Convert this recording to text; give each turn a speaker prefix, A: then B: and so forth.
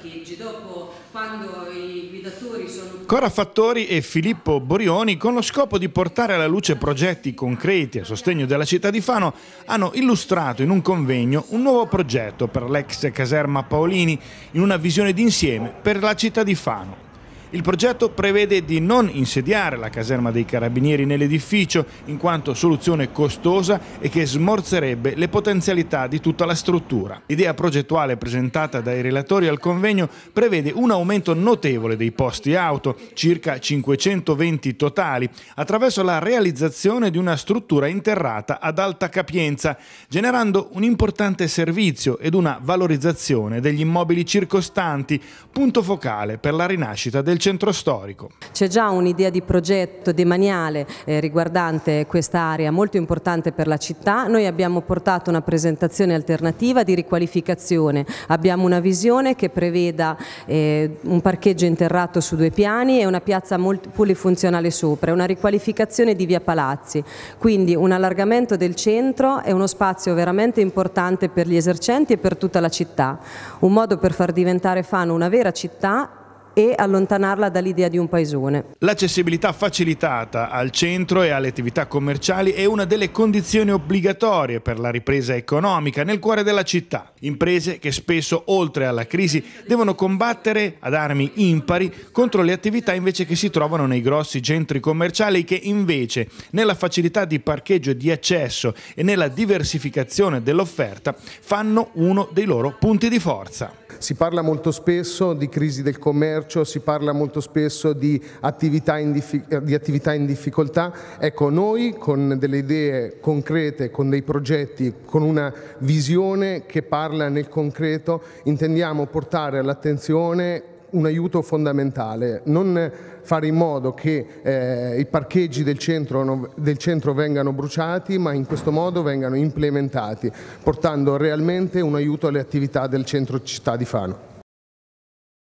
A: parcheggi. Dopo, quando i guidatori sono... Cora Fattori e Filippo Borioni, con lo scopo di portare alla luce progetti concreti a sostegno della città di Fano, hanno illustrato in un convegno un nuovo progetto per l'ex caserma Paolini in una visione d'insieme per la città di Fano. Il progetto prevede di non insediare la caserma dei carabinieri nell'edificio, in quanto soluzione costosa e che smorzerebbe le potenzialità di tutta la struttura. L'idea progettuale presentata dai relatori al convegno prevede un aumento notevole dei posti auto, circa 520 totali, attraverso la realizzazione di una struttura interrata ad alta capienza, generando un importante servizio ed una valorizzazione degli immobili circostanti, punto focale per la rinascita del del centro storico.
B: C'è già un'idea di progetto demaniale eh, riguardante questa area molto importante per la città. Noi abbiamo portato una presentazione alternativa di riqualificazione. Abbiamo una visione che preveda eh, un parcheggio interrato su due piani e una piazza polifunzionale sopra, una riqualificazione di via Palazzi. Quindi un allargamento del centro è uno spazio veramente importante per gli esercenti e per tutta la città. Un modo per far diventare Fano una vera città e allontanarla dall'idea di un paesone.
A: L'accessibilità facilitata al centro e alle attività commerciali è una delle condizioni obbligatorie per la ripresa economica nel cuore della città. Imprese che spesso, oltre alla crisi, devono combattere ad armi impari contro le attività invece che si trovano nei grossi centri commerciali che invece nella facilità di parcheggio e di accesso e nella diversificazione dell'offerta fanno uno dei loro punti di forza.
C: Si parla molto spesso di crisi del commercio commercio, si parla molto spesso di attività in, diffic eh, di attività in difficoltà. Ecco, noi con delle idee concrete, con dei progetti, con una visione che parla nel concreto, intendiamo portare all'attenzione un aiuto fondamentale, non fare in modo che eh, i parcheggi del centro, del centro, vengano bruciati, ma in questo modo vengano implementati, portando realmente un aiuto alle attività del centro città di Fano.